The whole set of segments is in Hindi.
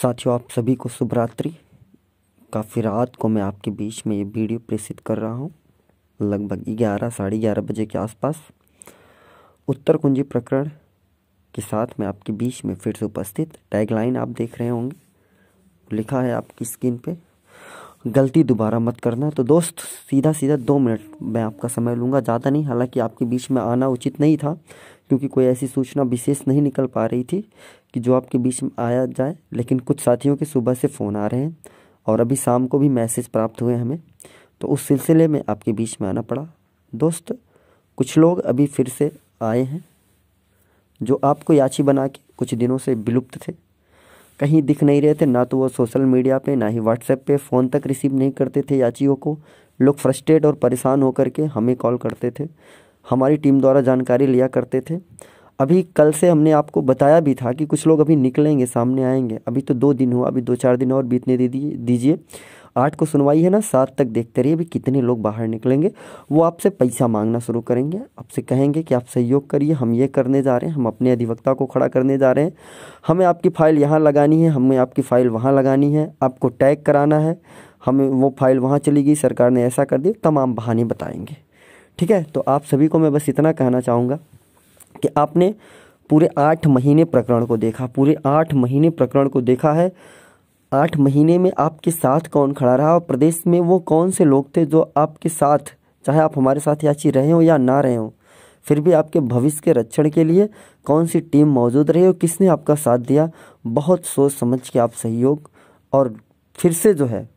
साथियों आप सभी को शुभरात्रि काफ़ी रात को मैं आपके बीच में ये वीडियो प्रेषित कर रहा हूँ लगभग ग्यारह साढ़े ग्यारह बजे के आसपास उत्तर कुंजी प्रकरण के साथ मैं आपके बीच में फिर से उपस्थित टैगलाइन आप देख रहे होंगे लिखा है आपकी स्क्रीन पे गलती दोबारा मत करना तो दोस्त सीधा सीधा दो मिनट मैं आपका समय लूँगा ज़्यादा नहीं हालांकि आपके बीच में आना उचित नहीं था क्योंकि कोई ऐसी सूचना विशेष नहीं निकल पा रही थी कि जो आपके बीच में आया जाए लेकिन कुछ साथियों के सुबह से फ़ोन आ रहे हैं और अभी शाम को भी मैसेज प्राप्त हुए हमें तो उस सिलसिले में आपके बीच में आना पड़ा दोस्त कुछ लोग अभी फिर से आए हैं जो आपको याची बना के कुछ दिनों से विलुप्त थे कहीं दिख नहीं रहे थे ना तो वो सोशल मीडिया पे ना ही व्हाट्सएप पे फ़ोन तक रिसीव नहीं करते थे याचियों को लोग फ्रस्ट्रेट और परेशान होकर के हमें कॉल करते थे हमारी टीम द्वारा जानकारी लिया करते थे अभी कल से हमने आपको बताया भी था कि कुछ लोग अभी निकलेंगे सामने आएंगे अभी तो दो दिन हुआ अभी दो चार दिन और बीतने दे दीजिए आठ को सुनवाई है ना सात तक देखते रहिए भी कितने लोग बाहर निकलेंगे वो आपसे पैसा मांगना शुरू करेंगे आपसे कहेंगे कि आप सहयोग करिए हम ये करने जा रहे हैं हम अपने अधिवक्ता को खड़ा करने जा रहे हैं हमें आपकी फ़ाइल यहाँ लगानी है हमें आपकी फ़ाइल वहाँ लगानी है आपको टैग कराना है हमें वो फाइल वहाँ चली गई सरकार ने ऐसा कर दिया तमाम बहाने बताएंगे ठीक है तो आप सभी को मैं बस इतना कहना चाहूँगा कि आपने पूरे आठ महीने प्रकरण को देखा पूरे आठ महीने प्रकरण को देखा है आठ महीने में आपके साथ कौन खड़ा रहा और प्रदेश में वो कौन से लोग थे जो आपके साथ चाहे आप हमारे साथ याची रहे हो या ना रहे हो फिर भी आपके भविष्य के रक्षण के लिए कौन सी टीम मौजूद रही और किसने आपका साथ दिया बहुत सोच समझ के आप सहयोग और फिर से जो है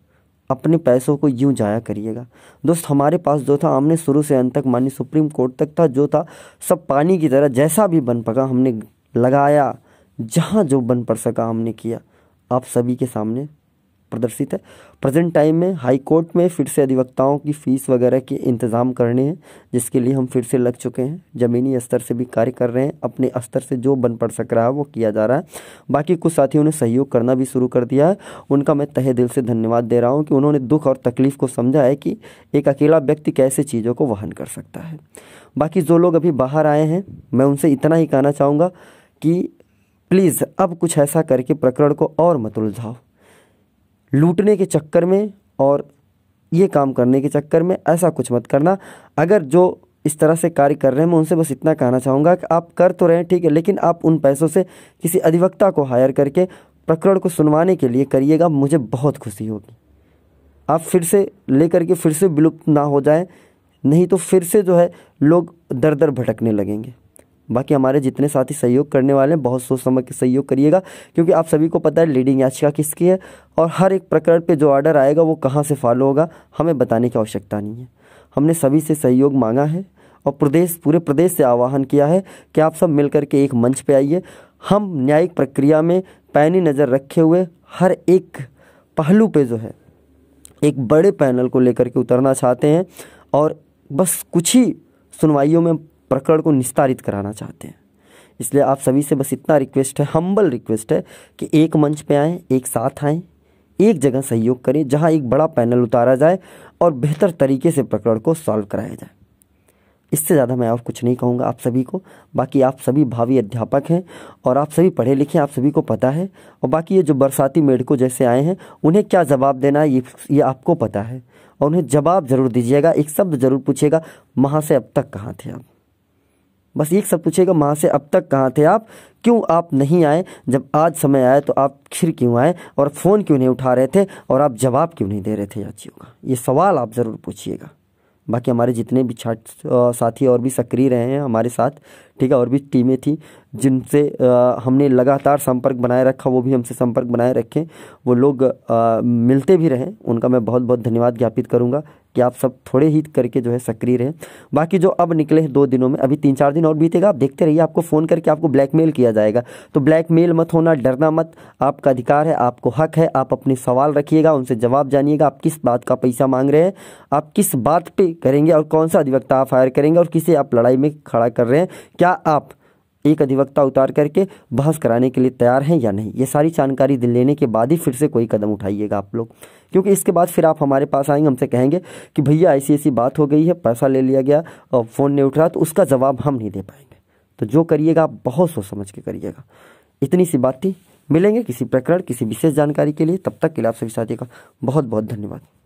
अपने पैसों को यूं जाया करिएगा दोस्त हमारे पास जो था हमने शुरू से अंत तक मानी सुप्रीम कोर्ट तक था जो था सब पानी की तरह जैसा भी बन पका हमने लगाया जहाँ जो बन पड़ सका हमने किया आप सभी के सामने प्रदर्शित है प्रेजेंट टाइम में हाई कोर्ट में फिर से अधिवक्ताओं की फीस वगैरह के इंतज़ाम करने हैं जिसके लिए हम फिर से लग चुके हैं ज़मीनी स्तर से भी कार्य कर रहे हैं अपने स्तर से जो बन पड़ सक रहा है वो किया जा रहा है बाकी कुछ साथियों ने सहयोग करना भी शुरू कर दिया है उनका मैं तहे दिल से धन्यवाद दे रहा हूँ कि उन्होंने दुख और तकलीफ़ को समझा है कि एक अकेला व्यक्ति कैसे चीज़ों को वहन कर सकता है बाकी जो लोग अभी बाहर आए हैं मैं उनसे इतना ही कहना चाहूँगा कि प्लीज़ अब कुछ ऐसा करके प्रकरण को और मत उलझाओ लूटने के चक्कर में और ये काम करने के चक्कर में ऐसा कुछ मत करना अगर जो इस तरह से कार्य कर रहे हैं मैं उनसे बस इतना कहना चाहूँगा कि आप कर तो रहे हैं ठीक है लेकिन आप उन पैसों से किसी अधिवक्ता को हायर करके प्रकरण को सुनवाने के लिए करिएगा मुझे बहुत खुशी होगी आप फिर से लेकर के फिर से विलुप्त ना हो जाए नहीं तो फिर से जो है लोग दर दर भटकने लगेंगे बाकी हमारे जितने साथी सहयोग करने वाले हैं बहुत सोच समझ के सहयोग करिएगा क्योंकि आप सभी को पता है लीडिंग याचिका किसकी है और हर एक प्रकरण पे जो ऑर्डर आएगा वो कहाँ से फॉलो होगा हमें बताने की आवश्यकता नहीं है हमने सभी से सहयोग मांगा है और प्रदेश पूरे प्रदेश से आह्वान किया है कि आप सब मिलकर के एक मंच पर आइए हम न्यायिक प्रक्रिया में पैनी नज़र रखे हुए हर एक पहलू पर जो है एक बड़े पैनल को लेकर के उतरना चाहते हैं और बस कुछ ही सुनवाइयों में प्रकरण को निस्तारित कराना चाहते हैं इसलिए आप सभी से बस इतना रिक्वेस्ट है हम्बल रिक्वेस्ट है कि एक मंच पे आएँ एक साथ आएँ एक जगह सहयोग करें जहाँ एक बड़ा पैनल उतारा जाए और बेहतर तरीके से प्रकरण को सॉल्व कराया जाए इससे ज़्यादा मैं और कुछ नहीं कहूँगा आप सभी को बाकी आप सभी भावी अध्यापक हैं और आप सभी पढ़े लिखे हैं आप सभी को पता है और बाकी ये जो बरसाती मेढकों जैसे आए हैं उन्हें क्या जवाब देना है ये ये आपको पता है और उन्हें जवाब ज़रूर दीजिएगा एक शब्द ज़रूर पूछिएगा वहाँ से अब तक कहाँ थे आप बस एक सब पूछेगा माँ से अब तक कहाँ थे आप क्यों आप नहीं आए जब आज समय आए तो आप खिर क्यों आए और फ़ोन क्यों नहीं उठा रहे थे और आप जवाब क्यों नहीं दे रहे थे याचियों का ये सवाल आप ज़रूर पूछिएगा बाकी हमारे जितने भी छात्र साथी और भी सक्रिय रहे हैं हमारे साथ ठीक है और भी टीमें थी जिनसे हमने लगातार संपर्क बनाए रखा वो भी हमसे संपर्क बनाए रखें वो लोग आ, मिलते भी रहें उनका मैं बहुत बहुत धन्यवाद ज्ञापित करूँगा कि आप सब थोड़े ही करके जो है सक्रिय रहें बाकी जो अब निकले हैं दो दिनों में अभी तीन चार दिन और बीतेगा आप देखते रहिए आपको फ़ोन करके आपको ब्लैकमेल किया जाएगा तो ब्लैकमेल मत होना डरना मत आपका अधिकार है आपको हक है आप अपने सवाल रखिएगा उनसे जवाब जानिएगा आप किस बात का पैसा मांग रहे हैं आप किस बात पर करेंगे और कौन सा अधिवक्ता आप फायर करेंगे और किसे आप लड़ाई में खड़ा कर रहे हैं क्या आप एक अधिवक्ता उतार करके बहस कराने के लिए तैयार हैं या नहीं ये सारी जानकारी दिल लेने के बाद ही फिर से कोई कदम उठाइएगा आप लोग क्योंकि इसके बाद फिर आप हमारे पास आएंगे हमसे कहेंगे कि भैया ऐसी ऐसी बात हो गई है पैसा ले लिया गया और फ़ोन नहीं उठ रहा तो उसका जवाब हम नहीं दे पाएंगे तो जो करिएगा आप बहुत सोच समझ के करिएगा इतनी सी बात थी मिलेंगे किसी प्रकरण किसी विशेष जानकारी के लिए तब तक के लिए आप सभी साथियों का बहुत बहुत धन्यवाद